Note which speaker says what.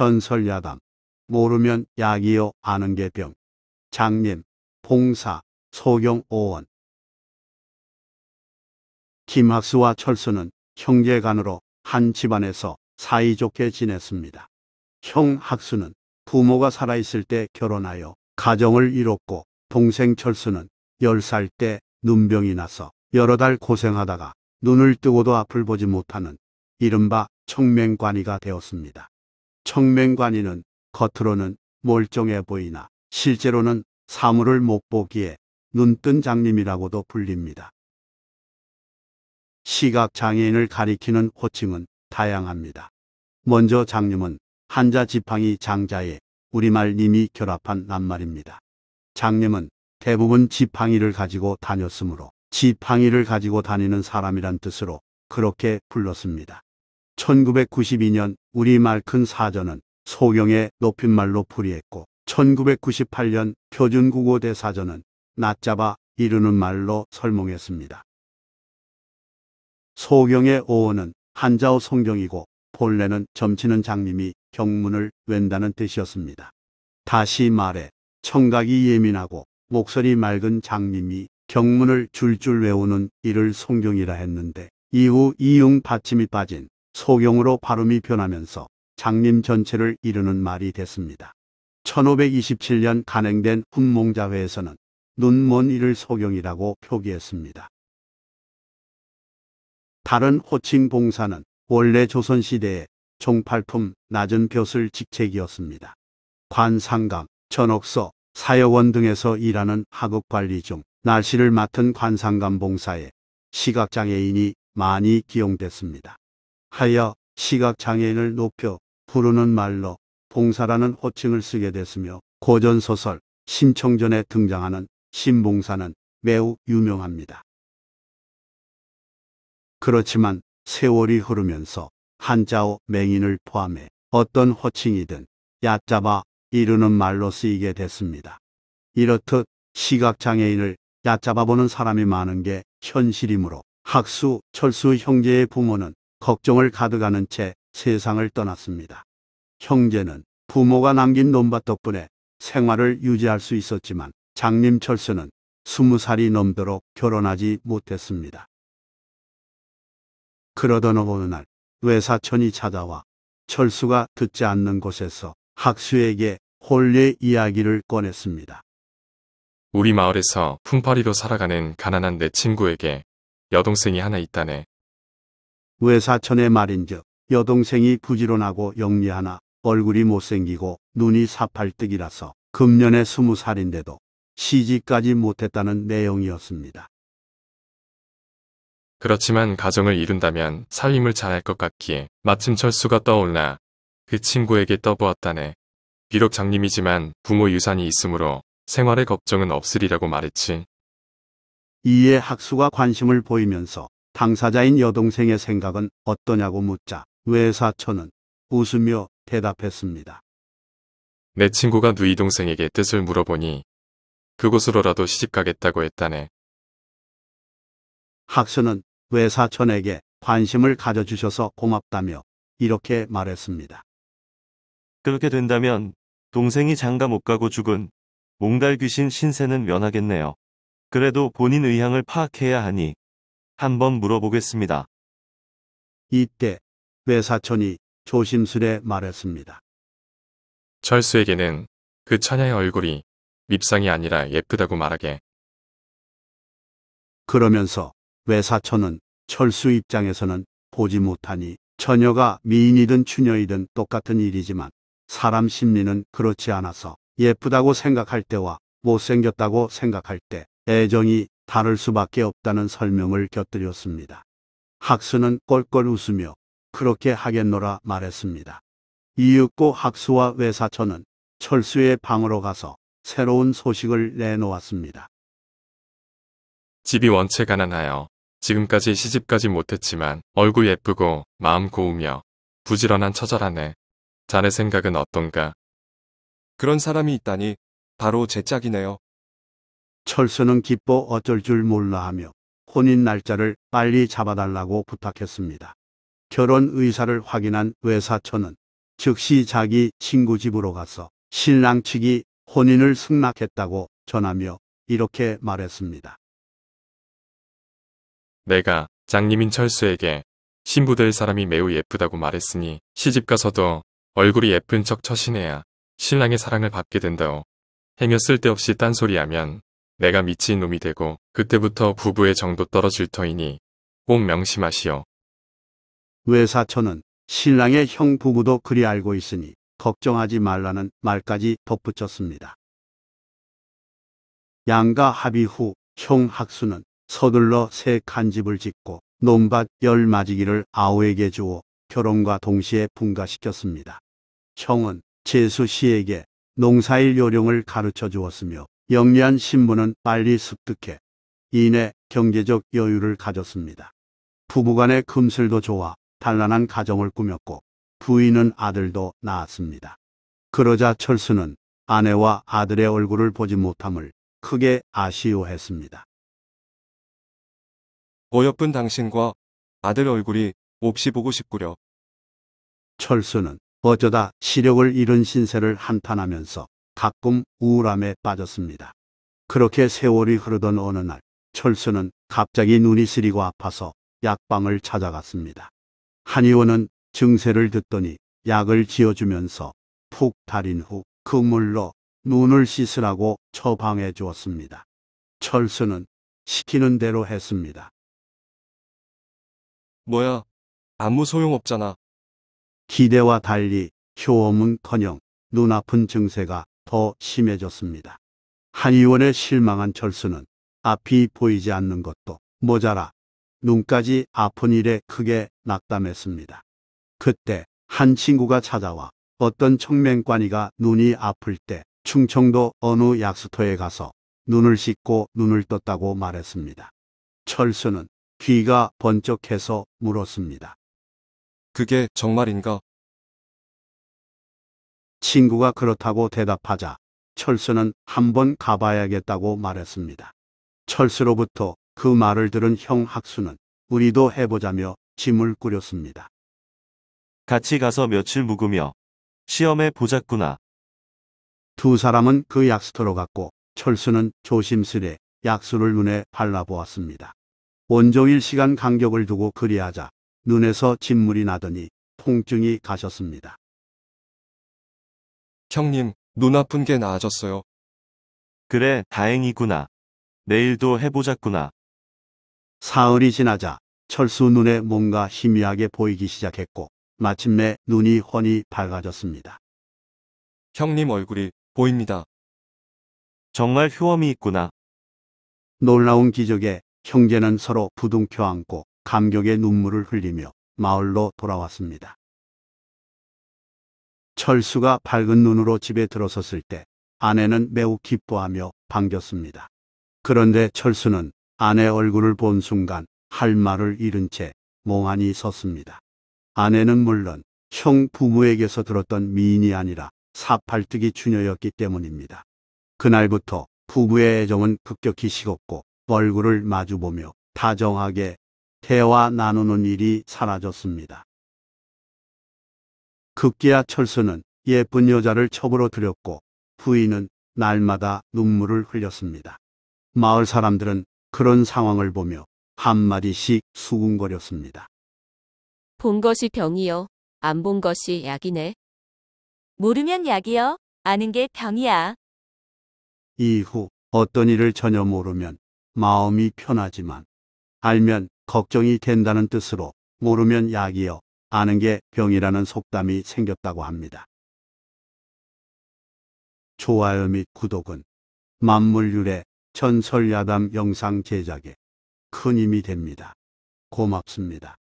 Speaker 1: 전설 야담, 모르면 약이요 아는 게 병, 장님, 봉사, 소경 오원. 김학수와 철수는 형제간으로 한 집안에서 사이좋게 지냈습니다. 형 학수는 부모가 살아있을 때 결혼하여 가정을 이뤘고 동생 철수는 10살 때 눈병이 나서 여러 달 고생하다가 눈을 뜨고도 앞을 보지 못하는 이른바 청맹관이가 되었습니다. 청맹관이는 겉으로는 멀쩡해 보이나 실제로는 사물을 못 보기에 눈뜬 장님이라고도 불립니다. 시각장애인을 가리키는 호칭은 다양합니다. 먼저 장님은 한자 지팡이 장자에 우리말 님이 결합한 낱말입니다. 장님은 대부분 지팡이를 가지고 다녔으므로 지팡이를 가지고 다니는 사람이란 뜻으로 그렇게 불렀습니다. 1992년 우리말 큰 사전은 소경의 높임말로 풀이했고 1998년 표준국어 대사전은 낮잡아 이르는 말로 설명했습니다. 소경의 어원은 한자어 성경이고 본래는 점치는 장님이 경문을 웬다는 뜻이었습니다. 다시 말해 청각이 예민하고 목소리 맑은 장님이 경문을 줄줄 외우는 이를 성경이라 했는데 이후 이응 받침이 빠진 소경으로 발음이 변하면서 장림 전체를 이루는 말이 됐습니다. 1527년 간행된 훈몽자회에서는 눈먼 이를 소경이라고 표기했습니다. 다른 호칭 봉사는 원래 조선시대에 종팔품, 낮은 벼슬 직책이었습니다. 관상감, 전옥서, 사여원 등에서 일하는 하급관리 중 날씨를 맡은 관상감 봉사에 시각장애인이 많이 기용됐습니다. 하여 시각장애인을 높여 부르는 말로 봉사라는 호칭을 쓰게 됐으며 고전소설 심청전에 등장하는 신봉사는 매우 유명합니다. 그렇지만 세월이 흐르면서 한자어 맹인을 포함해 어떤 호칭이든 얕잡아 이르는 말로 쓰이게 됐습니다. 이렇듯 시각장애인을 얕잡아보는 사람이 많은 게 현실이므로 학수, 철수 형제의 부모는 걱정을 가득하는 채 세상을 떠났습니다. 형제는 부모가 남긴 논밭 덕분에 생활을 유지할 수 있었지만 장님 철수는 스무 살이 넘도록 결혼하지 못했습니다. 그러던 어느 날 외사촌이 찾아와 철수가 듣지 않는 곳에서 학수에게 홀례 이야기를 꺼냈습니다.
Speaker 2: 우리 마을에서 품팔리로 살아가는 가난한 내 친구에게 여동생이 하나 있다네.
Speaker 1: 외사천의 말인즉 여동생이 부지런하고 영리하나 얼굴이 못생기고 눈이 사팔뜨기라서 금년에 스무 살인데도 시집까지 못했다는 내용이었습니다.
Speaker 2: 그렇지만 가정을 이룬다면 살림을 잘할 것 같기에 마침 철수가 떠올라 그 친구에게 떠보았다네. 비록 장님이지만 부모 유산이 있으므로 생활에 걱정은 없으리라고 말했지.
Speaker 1: 이에 학수가 관심을 보이면서 당사자인 여동생의 생각은 어떠냐고 묻자 외사촌은 웃으며 대답했습니다.
Speaker 2: 내 친구가 누이 동생에게 뜻을 물어보니 그곳으로라도 시집가겠다고 했다네.
Speaker 1: 학수는 외사촌에게 관심을 가져주셔서 고맙다며 이렇게 말했습니다. 그렇게 된다면 동생이 장가 못 가고 죽은 몽달 귀신 신세는 면하겠네요. 그래도 본인 의향을 파악해야 하니 한번 물어보겠습니다. 이때 외사촌이 조심스레 말했습니다.
Speaker 2: 철수에게는 그 처녀의 얼굴이 밉상이 아니라 예쁘다고 말하게
Speaker 1: 그러면서 외사촌은 철수 입장에서는 보지 못하니 처녀가 미인이든 추녀이든 똑같은 일이지만 사람 심리는 그렇지 않아서 예쁘다고 생각할 때와 못생겼다고 생각할 때 애정이 다를 수밖에 없다는 설명을 곁들였습니다. 학수는 껄껄 웃으며 그렇게 하겠노라 말했습니다. 이윽고 학수와 외사천은 철수의 방으로 가서 새로운 소식을 내놓았습니다.
Speaker 2: 집이 원체 가난하여 지금까지 시집까지 못했지만 얼굴 예쁘고 마음 고우며 부지런한 처절하네. 자네 생각은 어떤가?
Speaker 1: 그런 사람이 있다니 바로 제 짝이네요. 철수는 기뻐 어쩔 줄 몰라 하며 혼인 날짜를 빨리 잡아달라고 부탁했습니다. 결혼 의사를 확인한 외사촌은 즉시 자기 친구 집으로 가서 신랑 측이 혼인을 승낙했다고 전하며 이렇게 말했습니다.
Speaker 2: 내가 장님인 철수에게 신부될 사람이 매우 예쁘다고 말했으니 시집가서도 얼굴이 예쁜 척 처신해야 신랑의 사랑을 받게 된다오. 행여 쓸데없이 딴소리하면 내가 미친 놈이 되고 그때부터 부부의 정도 떨어질 터이니
Speaker 1: 꼭 명심하시오. 외사촌은 신랑의 형 부부도 그리 알고 있으니 걱정하지 말라는 말까지 덧붙였습니다. 양가 합의 후 형 학수는 서둘러 새 간집을 짓고 논밭 열 마지기를 아우에게 주어 결혼과 동시에 분가시켰습니다. 형은 재수 씨에게 농사일 요령을 가르쳐 주었으며 영리한 신부은 빨리 습득해 이내 경제적 여유를 가졌습니다. 부부간의 금슬도 좋아 단란한 가정을 꾸몄고 부인은 아들도 낳았습니다. 그러자 철수는 아내와 아들의 얼굴을 보지 못함을 크게 아쉬워했습니다. 어여쁜 당신과 아들 얼굴이 몹시 보고 싶구려. 철수는 어쩌다 시력을 잃은 신세를 한탄하면서 가끔 우울함에 빠졌습니다. 그렇게 세월이 흐르던 어느 날 철수는 갑자기 눈이 시리고 아파서 약방을 찾아갔습니다. 한의원은 증세를 듣더니 약을 지어주면서 푹 달인 후 그물로 눈을 씻으라고 처방해 주었습니다. 철수는 시키는 대로 했습니다. 뭐야, 아무 소용없잖아. 기대와 달리 효험은커녕 눈아픈 증세가 더 심해졌습니다. 한 의원의 실망한 철수는 앞이 보이지 않는 것도 모자라 눈까지 아픈 일에 크게 낙담했습니다. 그때 한 친구가 찾아와 어떤 청맹관이가 눈이 아플 때 충청도 어느 약수터에 가서 눈을 씻고 눈을 떴다고 말했습니다. 철수는 귀가 번쩍해서 물었습니다. 그게 정말인가? 친구가 그렇다고 대답하자 철수는 한번 가봐야겠다고 말했습니다. 철수로부터 그 말을 들은 형 학수는 우리도 해보자며 짐을 꾸렸습니다. 같이 가서 며칠 묵으며 시험에 보자꾸나. 두 사람은 그 약수터로 갔고 철수는 조심스레 약수를 눈에 발라보았습니다. 온종일 시간 간격을 두고 그리하자 눈에서 진물이 나더니 통증이 가셨습니다. 형님, 눈 아픈 게 나아졌어요. 그래, 다행이구나. 내일도 해보자꾸나. 사흘이 지나자 철수 눈에 뭔가 희미하게 보이기 시작했고 마침내 눈이 훤히 밝아졌습니다. 형님 얼굴이 보입니다. 정말 효험이 있구나. 놀라운 기적에 형제는 서로 부둥켜 안고 감격의 눈물을 흘리며 마을로 돌아왔습니다. 철수가 밝은 눈으로 집에 들어섰을 때 아내는 매우 기뻐하며 반겼습니다. 그런데 철수는 아내 얼굴을 본 순간 할 말을 잃은 채 몽환이 섰습니다. 아내는 물론 형 부모에게서 들었던 미인이 아니라 사팔뜨기 주녀였기 때문입니다. 그날부터 부부의 애정은 급격히 식었고 얼굴을 마주보며 다정하게 대화 나누는 일이 사라졌습니다. 급기야 철수는 예쁜 여자를 첩으로 들였고 부인은 날마다 눈물을 흘렸습니다. 마을 사람들은 그런 상황을 보며 한마디씩 수군거렸습니다. 본 것이 병이요. 안 본 것이 약이네. 모르면 약이요. 아는 게 병이야. 이후 어떤 일을 전혀 모르면 마음이 편하지만 알면 걱정이 된다는 뜻으로 모르면 약이여 아는 게 병이라는 속담이 생겼다고 합니다. 좋아요 및 구독은 만물률의 전설야담 영상 제작에 큰 힘이 됩니다. 고맙습니다.